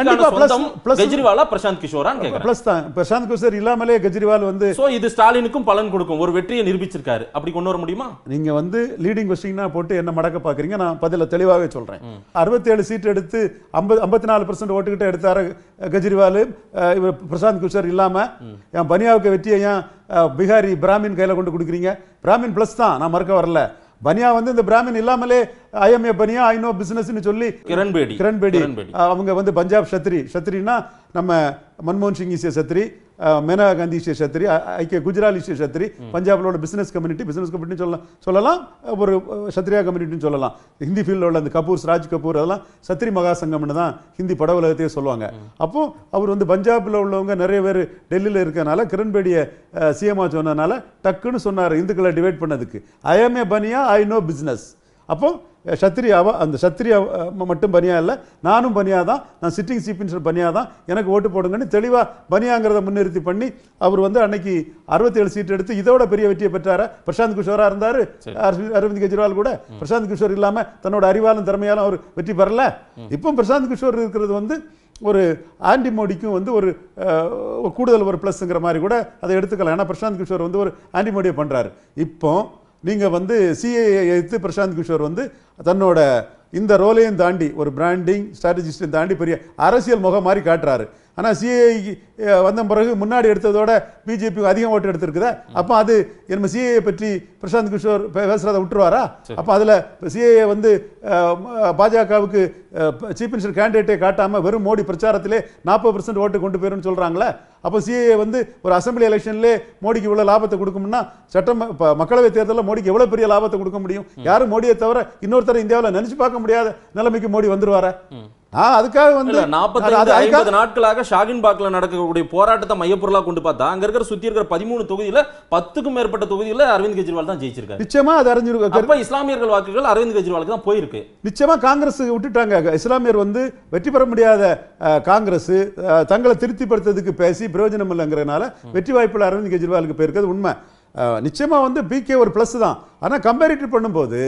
கெஜ்ரிவாலா பிரசாந்த் கிஷோரா பிளஸ் தான் பிரசாந்த் கிஷோர் இல்லாமலே கெஜ்ரிவால் வந்து ஸோ இது ஸ்டாலினுக்கும் பலன் கொடுக்கும் ஒரு வெற்றியை நிரூபிச்சிருக்காரு அப்படி கொண்டு வர முடியுமா நீங்க வந்து லீடிங் கொஸ்டினா போட்டு என்ன மடக்க பாக்குறீங்க நான் பதில தெளிவாகவே சொல்றேன் அறுபத்தேழு சீட் எடுத்து ஐம்பது ஐம்பத்தி நாலு பர்சன்ட் ஓட்டுக்கிட்ட எடுத்தார் கெஜ்ரிவால் பிரசாந்த் கிஷோர் மினிஸ்டர் இல்லாம என் பனியாவுக்கு வெற்றியை ஏன் பிகாரி பிராமின் கையில கொண்டு கொடுக்குறீங்க பிராமின் பிளஸ் தான் நான் மறக்க வரல பனியா வந்து இந்த பிராமின் இல்லாமலே ஐஎம்ஏ பனியா ஐநோ பிசினஸ் சொல்லி கிரண்பேடி கிரண்பேடி அவங்க வந்து பஞ்சாப் சத்ரி சத்ரினா நம்ம மன்மோகன் சிங் இசிய சத்ரி மெனா காந்தி இஸ்டே சத்திரி ஐக்கிய குஜரால் இஸ்டே சத்திரி பஞ்சாபில் பிசினஸ் கம்யூனிட்டி பிசினஸ் கம்யூனிட்டின்னு சொல்லலாம் சொல்லலாம் ஒரு சத்ரியா கம்யூனிட்டின்னு சொல்லலாம் ஹிந்தி ஃபீல்டில் உள்ள அந்த கபூர்ஸ் ராஜ் கபூர் அதெல்லாம் சத்ரி மகா சங்கம்னு தான் ஹிந்தி பட உலகத்தையே சொல்லுவாங்க அப்போ அவர் வந்து பஞ்சாபில் உள்ளவங்க நிறைய பேர் டெல்லியில் இருக்கனால கிரண்பேடியை சிஎம்ஆ சொன்னதுனால டக்குன்னு சொன்னார் இந்துக்களை டிவைட் பண்ணதுக்கு I am a Bania I know business அப்போ சத்திரியாவா அந்த சத்திரியா மட்டும் பனியா இல்லை நானும் பனியாக தான் நான் சிட்டிங் சீஃப் மினிஸ்டர் பனியாக தான் எனக்கு ஓட்டு போடுங்கன்னு தெளிவாக பனியாங்கிறத முன்னிறுத்தி பண்ணி அவர் வந்து அன்னைக்கு அறுபத்தேழு சீட் எடுத்து இதோட பெரிய வெற்றியை பெற்றார் பிரசாந்த் கிஷோராக இருந்தார் அரவிந்த் கெஜ்ரிவால் கூட பிரசாந்த் கிஷோர் இல்லாமல் தன்னோட அறிவாலும் திறமையாலும் அவர் வெற்றி பெறல இப்போ பிரசாந்த் கிஷோர் இருக்கிறது வந்து ஒரு ஆண்டி மோடிக்கும் வந்து ஒரு கூடுதல் ஒரு ப்ளஸ்ங்கிற மாதிரி கூட அதை எடுத்துக்கலாம் ஏன்னா பிரசாந்த் கிஷோர் வந்து ஒரு ஆண்டி மோடியை பண்ணுறாரு இப்போ நீங்கள் வந்து சிஏஏ எடுத்து பிரசாந்த் கிஷோர் வந்து தன்னோட இந்த ரோலையும் தாண்டி ஒரு பிராண்டிங் ஸ்ட்ராட்டஜிஸ்டையும் தாண்டி பெரிய அரசியல் முகம் மாதிரி காட்டுறாரு ஆனால் சிஐக்கு e, வந்த பிறகு முன்னாடி எடுத்ததோட பிஜேபி அதிகம் ஓட்டு எடுத்திருக்குதா அப்போ அது நம்ம சிஏ e பற்றி பிரசாந்த் கிஷோர் பேசுகிறத விட்டுருவாரா அப்போ அதில் சிஏ e வந்து பாஜகவுக்கு சீஃப் மினிஸ்டர் கேண்டிடேட்டை காட்டாமல் வெறும் மோடி பிரச்சாரத்திலே நாற்பது பர்சன்ட் ஓட்டு கொண்டு போயிருன்னு சொல்கிறாங்களே அப்போ சிஏ வந்து ஒரு அசம்பிளி எலெக்ஷன்லே மோடிக்கு இவ்வளோ லாபத்தை கொடுக்கும்னா சட்டம் மக்களவைத் தேர்தலில் மோடிக்கு எவ்வளோ பெரிய லாபத்தை கொடுக்க முடியும் யாரும் மோடியை தவிர இன்னொருத்தர் இந்தியாவில் நினச்சி பார்க்க முடியாத நிலைமைக்கு மோடி வந்துருவாரா நான் அதுக்காக வந்து நாற்பத்தி ஐம்பது நாட்களாக ஷாகின் பாக்ல நடக்கக்கூடிய போராட்டத்தை மையப்பொருளாக கொண்டு பார்த்தா அங்க இருக்கிற சுத்தி இருக்கிற பதிமூணு தொகுதியில பத்துக்கும் மேற்பட்ட தொகுதியில அரவிந்த் கெஜ்ரிவால் தான் ஜெயிச்சிருக்காரு நிச்சயமா அது அறிஞ்சிருக்கு இஸ்லாமியர்கள் வாக்குகள் அரவிந்த் கெஜ்ரிவாலுக்கு தான் போயிருக்கு நிச்சயமா காங்கிரஸ் விட்டுட்டாங்க இஸ்லாமியர் வந்து வெற்றி பெற முடியாத காங்கிரஸ் தங்களை திருப்திப்படுத்துறதுக்கு பேசி பிரயோஜனம் இல்லைங்கிறதுனால வெற்றி வாய்ப்பில் அரவிந்த் கெஜ்ரிவாலுக்கு போயிருக்கிறது உண்மை நிச்சயமா வந்து பிகே ஒரு பிளஸ் தான் ஆனா கம்பேரிட்டிவ் பண்ணும்போது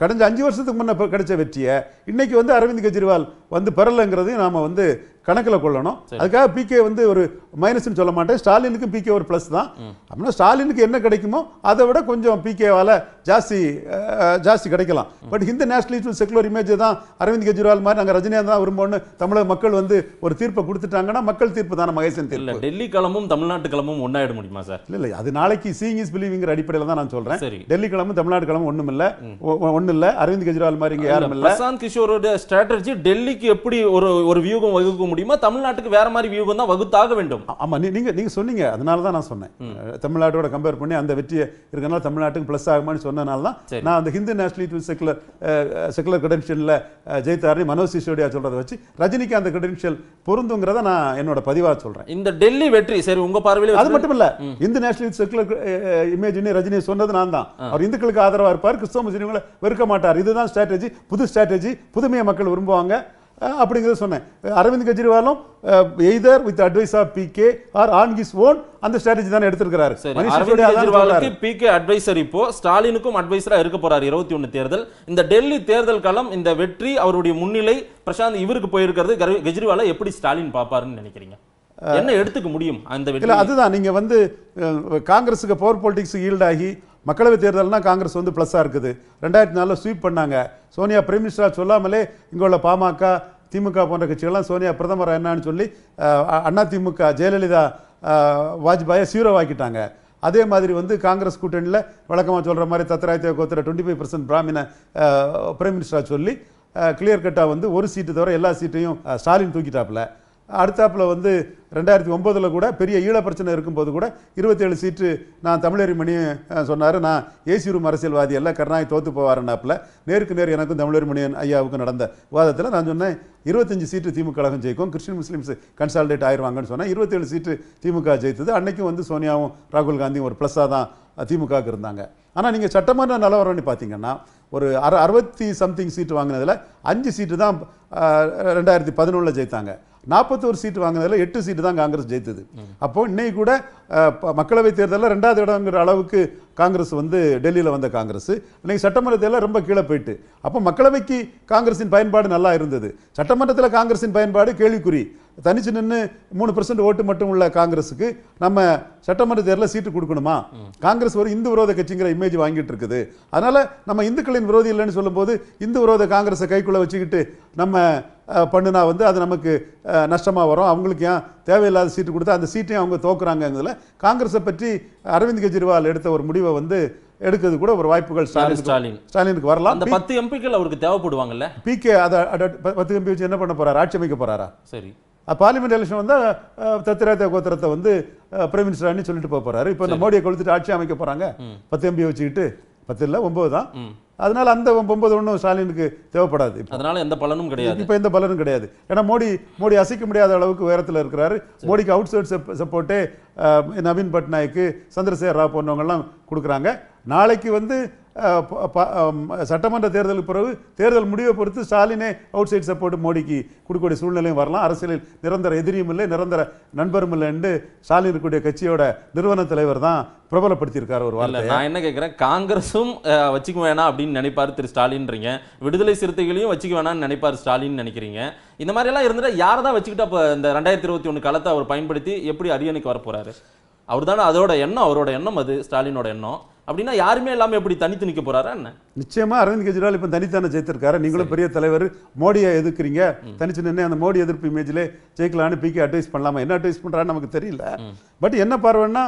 கடைஞ்ச அஞ்சு வருஷத்துக்கு முன்னே கிடைச்ச வெற்றியை இன்றைக்கி வந்து அரவிந்த் கெஜ்ரிவால் வந்து பெறலைங்கிறதையும் நாம் வந்து கணக்கில் கொள்ளணும் அதுக்காக பிகே வந்து ஒரு மைனஸ்னு சொல்ல மாட்டேன் ஸ்டாலினுக்கும் பிகே ஒரு ப்ளஸ் தான் அப்படின்னா ஸ்டாலினுக்கு என்ன கிடைக்குமோ அதை விட கொஞ்சம் பிகேவால் ஜாஸ்தி ஜாஸ்தி கிடைக்கலாம் பட் இந்த நேஷனலிஸ்ட் செக்குலர் இமேஜ் தான் அரவிந்த் கெஜ்ரிவால் மாதிரி நாங்கள் ரஜினியாக தான் விரும்பணும்னு தமிழக மக்கள் வந்து ஒரு தீர்ப்பை கொடுத்துட்டாங்கன்னா மக்கள் தீர்ப்பு தானே மகேசன் தீர்ப்பு டெல்லி களமும் தமிழ்நாட்டு களமும் ஒன்றாயிட முடியுமா சார் இல்லை இல்லை அது நாளைக்கு சீங் இஸ் பிலீவிங்கிற அடிப்படையில் தான் நான் சொல்கிறேன் டெல்லி களமும் தமிழ்நாடு களமும் ஒன்றும் இல்லை ஒன்றும் இல்லை அரவிந்த் கெஜ்ரிவால் மாதிரி இங்கே யாரும் இல்லை பிரசாந்த் கிஷோரோட ஸ்ட்ராட்டஜி டெல்லிக்கு எப்படி ஒரு ஒரு வியூகம் வகுக்க முடியுமா தமிழ்நாட்டுக்கு வேற மாதிரி வியூகம் தான் வகுத்தாக வேண்டும் ஆமா நீங்க நீங்க சொன்னீங்க அதனால தான் நான் சொன்னேன் தமிழ்நாட்டோட கம்பேர் பண்ணி அந்த வெற்றியை இருக்கனால தமிழ்நாட்டுக்கு பிளஸ் ஆகுமான்னு சொன்னனால தான் நான் அந்த ஹிந்து நேஷனலிட்டி செகுலர் செகுலர் கிரெடென்ஷியல்ல ஜெயித்தாரி மனோஜ் சிசோடியா சொல்றதை வச்சு ரஜினிக்கு அந்த கிரெடென்ஷியல் பொருந்துங்கிறத நான் என்னோட பதிவாக சொல்றேன் இந்த டெல்லி வெற்றி சரி உங்க பார்வையில் அது மட்டும் இல்ல Hindu nationalist secular image Rajini சொன்னது நான் தான் அவர் இந்துக்களுக்கு ஆதரவா இருப்பார் கிறிஸ்தவ முஸ்லீம்களை வெறுக்க மாட்டார் இதுதான் ஸ்ட்ராட்டஜி புது ஸ்ட்ராட்டஜி புதுமையை மக்கள் விரும்புவாங்க அப்படிங்கிறத சொன்னேன் அரவிந்த் கெஜ்ரிவாலும் either with advice of P K R on his own அந்த ஸ்ட்ராட்டஜி தான் எடுத்திருக்கிறாரு கெஜ்ரிவாலுக்கு பி கே அட்வைசர் இப்போ ஸ்டாலினுக்கும் அட்வைசரா இருக்க போறாரு இருபத்தி ஒன்னு தேர்தல் இந்த டெல்லி தேர்தல் காலம் இந்த வெற்றி அவருடைய முன்னிலை பிரசாந்த் இவருக்கு போயிருக்கிறது கெஜ்ரிவால எப்படி ஸ்டாலின் பார்ப்பாருன்னு நினைக்கிறீங்க என்ன எடுத்துக்க முடியும் அந்த அதுதான் நீங்க வந்து காங்கிரஸுக்கு பவர் பாலிடிக்ஸ் ஈல்டாகி மக்களவைத் தேர்தல்னா காங்கிரஸ் வந்து ப்ளஸ்ஸாக இருக்குது ரெண்டாயிரத்தி நாலில் ஸ்வீப் பண்ணாங்க சோனியா பிரைம் மினிஸ்டராக சொல்லாமலே இங்கே உள்ள பாமக திமுக போன்ற கட்சிகள்லாம் சோனியா பிரதமர் என்னான்னு சொல்லி அண்ணா திமுக ஜெயலலிதா வாஜ்பாயை சீரோவாக்கிட்டாங்க அதே மாதிரி வந்து காங்கிரஸ் கூட்டணியில் வழக்கமாக சொல்கிற மாதிரி தத்ராயத்தை கோத்திர டுவெண்ட்டி ஃபைவ் பர்சன்ட் பிராமின பிரைம் மினிஸ்டராக சொல்லி கிளியர் கட்டாக வந்து ஒரு சீட்டு தவிர எல்லா சீட்டையும் ஸ்டாலின் தூக்கிட்டாப்புல அடுத்தாப்பில் வந்து ரெண்டாயிரத்தி ஒம்போதில் கூட பெரிய ஈழ பிரச்சனை இருக்கும்போது கூட இருபத்தேழு சீட்டு நான் தமிழறிமணி சொன்னார் நான் ஏசி ரூம் அரசியல்வாதி எல்லாம் கருணாகி தோற்று போவார்னாப்பில் நேருக்கு நேர் எனக்கும் தமிழறிமணியன் ஐயாவுக்கும் நடந்த வாதத்தில் நான் சொன்னேன் இருபத்தஞ்சு சீட்டு திமுக கழகம் ஜெயிக்கும் கிறிஸ்டின் முஸ்லீம்ஸ் கன்சால்டேட் ஆயிடுவாங்கன்னு சொன்னேன் இருபத்தேழு சீட்டு திமுக ஜெயித்தது அன்னைக்கும் வந்து சோனியாவும் ராகுல் காந்தியும் ஒரு ப்ளஸ்ஸாக தான் திமுகவுக்கு இருந்தாங்க ஆனால் நீங்கள் சட்டமன்ற நிலவரம்னு பார்த்தீங்கன்னா ஒரு அறு அறுபத்தி சம்திங் சீட்டு வாங்கினதில் அஞ்சு சீட்டு தான் ரெண்டாயிரத்தி பதினொன்றில் ஜெயித்தாங்க நாற்பத்தோரு சீட்டு வாங்கினதில் எட்டு சீட்டு தான் காங்கிரஸ் ஜெயித்தது அப்போது இன்னைக்கு கூட மக்களவைத் தேர்தலில் ரெண்டாவது இடங்கிற அளவுக்கு காங்கிரஸ் வந்து டெல்லியில் வந்த காங்கிரஸ் இன்னைக்கு தேர்தலில் ரொம்ப கீழே போயிட்டு அப்போ மக்களவைக்கு காங்கிரஸின் பயன்பாடு நல்லா இருந்தது சட்டமன்றத்தில் காங்கிரஸின் பயன்பாடு கேள்விக்குறி தனிச்சு நின்று மூணு பெர்சன்ட் ஓட்டு மட்டும் உள்ள காங்கிரஸுக்கு நம்ம சட்டமன்ற தேர்தலில் சீட்டு கொடுக்கணுமா காங்கிரஸ் ஒரு இந்து விரோத கட்சிங்கிற இமேஜ் வாங்கிட்டு இருக்குது அதனால நம்ம இந்துக்களின் விரோதி இல்லைன்னு சொல்லும்போது இந்து விரோத காங்கிரஸை கைக்குள்ளே வச்சுக்கிட்டு நம்ம பண்ணுனா வந்து அது நமக்கு நஷ்டமாக வரும் அவங்களுக்கு ஏன் தேவையில்லாத சீட்டு கொடுத்தா அந்த சீட்டையும் அவங்க தோக்குறாங்கிறதுல காங்கிரஸை பற்றி அரவிந்த் கெஜ்ரிவால் எடுத்த ஒரு முடிவை வந்து எடுக்கிறது கூட ஒரு வாய்ப்புகள் ஸ்டாலின் ஸ்டாலினுக்கு வரலாம் அந்த பத்து எம்பிக்கள் அவருக்கு தேவைப்படுவாங்கல்ல பிகே அதை பத்து எம்பி வச்சு என்ன பண்ண போறாரு ஆட்சி அமைக்க போறாரா சரி பார்லிமெண்ட் எலெக்ஷன் வந்தால் தத்திராத்திய கோத்திரத்தை வந்து பிரைம் மினிஸ்டரானு சொல்லிட்டு போக போகிறாரு இப்போ இந்த மோடியை கொளுத்துட்டு ஆட்சி அமைக்க போகிறாங்க பத்து எம்பி வச்சுக்கிட்டு பத்து இல்லை ஒம்பது தான் அதனால அந்த ஒன்பது ஒன்றும் ஸ்டாலினுக்கு தேவைப்படாது அதனால எந்த பலனும் கிடையாது இப்போ எந்த பலனும் கிடையாது ஏன்னா மோடி மோடி அசைக்க முடியாத அளவுக்கு உயரத்தில் இருக்கிறாரு மோடிக்கு அவுட் சைட் சப்போர்ட்டே நவீன் பட்நாயக்கு சந்திரசேகர் ராவ் போன்றவங்கெல்லாம் கொடுக்குறாங்க நாளைக்கு வந்து சட்டமன்ற தேர்தலுக்கு பிறகு தேர்தல் முடிவை பொறுத்து ஸ்டாலினே அவுட் சைட் சப்போர்ட் மோடிக்கு கொடுக்கக்கூடிய சூழ்நிலையும் வரலாம் அரசியலில் நிரந்தர எதிரியும் இல்லை நிரந்தர நண்பரும் இல்லை என்று ஸ்டாலின் இருக்கக்கூடிய கட்சியோட நிறுவன தலைவர் தான் பிரபலப்படுத்தியிருக்காரு ஒரு வார்த்தை நான் என்ன கேட்குறேன் காங்கிரஸும் வச்சுக்க வேணாம் அப்படின்னு நினைப்பார் திரு ஸ்டாலின்றீங்க விடுதலை சிறுத்தைகளையும் வச்சுக்க வேணாம்னு நினைப்பார் ஸ்டாலின் நினைக்கிறீங்க இந்த மாதிரி எல்லாம் இருந்துட்டு யாரை தான் வச்சுக்கிட்டு அப்போ இந்த ரெண்டாயிரத்தி இருபத்தி ஒன்று காலத்தை அவர் பயன்படுத்தி எப்படி அரியணைக்கு வரப்போறாரு அவர் தானே அதோட எண்ணம் அவரோட எண்ணம் அது ஸ்டாலினோட எண்ணம் அப்படின்னா யாருமே இல்லாமல் எப்படி தனித்து நிற்க போறாரா என்ன நிச்சயமா அரவிந்த் கெஜ்ரிவால் இப்போ தனித்தான ஜெயித்திருக்காரு நீங்களும் பெரிய தலைவர் மோடியை எதிர்க்கிறீங்க தனிச்சு நின்று அந்த மோடி எதிர்ப்பு இமேஜில் ஜெயிக்கலான்னு பிகே அட்வைஸ் பண்ணலாமா என்ன அட்வைஸ் பண்ணுறான்னு நமக்கு தெரியல பட் என்ன பார்வைன்னா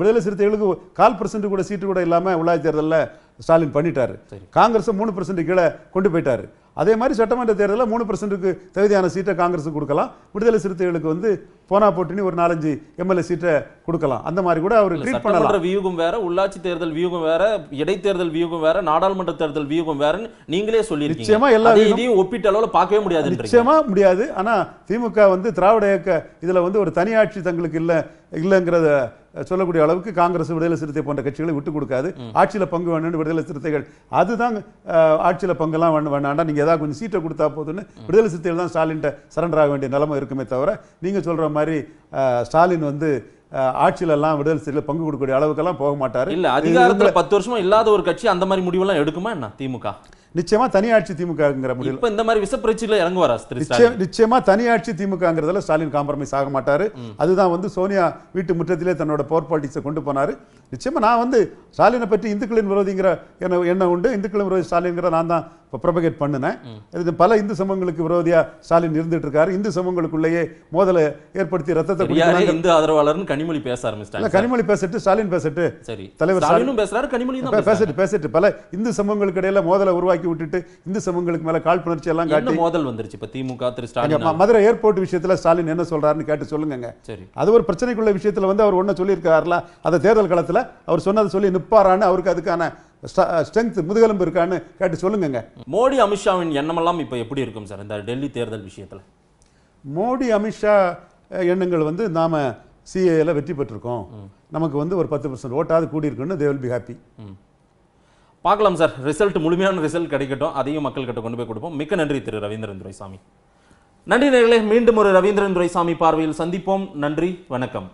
விடுதலை சிறுத்தைகளுக்கு கால் பர்சன்ட் கூட சீட்டு கூட இல்லாமல் உள்ளாட்சி தேர்தலில் ஸ்டாலின் பண்ணிட்டாரு காங்கிரஸ் மூணு பர்சன்ட் கீழே கொண்டு போயிட்டாரு அதே மாதிரி சட்டமன்ற தேர்தலில் மூணு பர்சன்ட்டுக்கு தகுதியான சீட்டை காங்கிரஸுக்கு கொடுக்கலாம் விடுதலை சிறுத்தைகளுக்கு வந்து போனா போட்டின்னு ஒரு நாலஞ்சு எம்எல்ஏ சீட்டை கொடுக்கலாம் அந்த மாதிரி கூட அவர் ட்ரீட் பண்ணலாம் வியூகம் வேற உள்ளாட்சி தேர்தல் வியூகம் வேற இடைத்தேர்தல் வியூகம் வேற நாடாளுமன்ற தேர்தல் வியூகம் வேறன்னு நீங்களே சொல்லி நிச்சயமா எல்லா இதையும் ஒப்பிட்ட அளவில் பார்க்கவே முடியாது நிச்சயமா முடியாது ஆனால் திமுக வந்து திராவிட இயக்க இதில் வந்து ஒரு தனியாட்சி தங்களுக்கு இல்லை இல்லைங்கிறத சொல்லக்கூடிய அளவுக்கு காங்கிரஸ் விடுதலை சிறுத்தை போன்ற கட்சிகளை விட்டு கொடுக்காது ஆட்சியில் பங்கு வேணும்னு விடுதலை சிறுத்தைகள் அதுதான் ஆட்சியில் பங்கெல்லாம் வேணாண்டா நீங்கள் ஏதாவது கொஞ்சம் சீட்டை கொடுத்தா போதுன்னு விடுதலை சிறுத்தைகள் தான் ஸ்டாலின்கிட்ட சரண்டர் ஆக வேண்டிய நிலைமை இருக்குமே தவிர நீங்கள் சொல்கிற மாதிரி ஸ்டாலின் வந்து ஆட்சியிலெல்லாம் விடுதலை சிறுத்தைகள் பங்கு கொடுக்கக்கூடிய அளவுக்கெல்லாம் போக மாட்டார் இல்லை அதிகாரத்தில் பத்து வருஷமா இல்லாத ஒரு கட்சி அந்த மாதிரி முடிவெல்லாம் எடுக்குமா என்ன திமுக நிச்சயமா தனியாட்சி திமுகங்கிற முடியல இந்த மாதிரி விஷ பிரச்சனையில இறங்குவாரா நிச்சயம் நிச்சயமா தனியாட்சி திமுகங்கிறதுல ஸ்டாலின் காம்ப்ரமைஸ் ஆக மாட்டாரு அதுதான் வந்து சோனியா வீட்டு முற்றத்திலே தன்னோட போர் பாலிட்டிக்ஸை கொண்டு போனாரு நிச்சயமா நான் வந்து ஸ்டாலினை பற்றி இந்துக்களின் விரோதிங்கிற என்ன என்ன உண்டு இந்துக்களின் விரோதி ஸ்டாலின்ங்கிற நான் தான் இப்போ ப்ரொபகேட் பண்ணினேன் இது பல இந்து சமூகங்களுக்கு விரோதியா ஸ்டாலின் இருந்துட்டு இருக்காரு இந்து சமூகங்களுக்குள்ளேயே மோதலை ஏற்படுத்தி ரத்தத்தை இந்து ஆதரவாளர்னு கனிமொழி பேச ஆரம்பிச்சிட்டாங்க கனிமொழி பேசிட்டு ஸ்டாலின் பேசட்டு சரி தலைவர் பேசுறாரு கனிமொழி பேசிட்டு பேசிட்டு பல இந்து சமூகங்களுக்கு இடையில மோதலை உருவாக்கி பழக்கி விட்டுட்டு இந்து சமூகங்களுக்கு மேல காழ்ப்புணர்ச்சி எல்லாம் காட்டி மோதல் வந்துருச்சு இப்ப திமுக திரு ஸ்டாலின் மதுரை ஏர்போர்ட் விஷயத்துல ஸ்டாலின் என்ன சொல்றாருன்னு கேட்டு சொல்லுங்க சரி அது ஒரு பிரச்சனைக்குள்ள விஷயத்துல வந்து அவர் ஒன்னு சொல்லியிருக்காருல அதை தேர்தல் காலத்துல அவர் சொன்னதை சொல்லி நிப்பாரான்னு அவருக்கு அதுக்கான ஸ்ட்ரென்த் முதுகெலும்பு இருக்கான்னு கேட்டு சொல்லுங்க மோடி அமித்ஷாவின் எண்ணமெல்லாம் இப்போ எப்படி இருக்கும் சார் இந்த டெல்லி தேர்தல் விஷயத்தில் மோடி அமித்ஷா எண்ணங்கள் வந்து நாம் சிஏல வெற்றி பெற்றிருக்கோம் நமக்கு வந்து ஒரு பத்து பர்சன்ட் ஓட்டாவது கூடியிருக்குன்னு தே வில் பி ஹாப்பி பார்க்கலாம் சார் ரிசல்ட் முழுமையான ரிசல்ட் கிடைக்கட்டும் அதையும் மக்கள்கிட்ட கொண்டு போய் கொடுப்போம் மிக்க நன்றி திரு ரவீந்திரன் துரைசாமி நன்றி நேர்களே மீண்டும் ஒரு ரவீந்திரன் துரைசாமி பார்வையில் சந்திப்போம் நன்றி வணக்கம்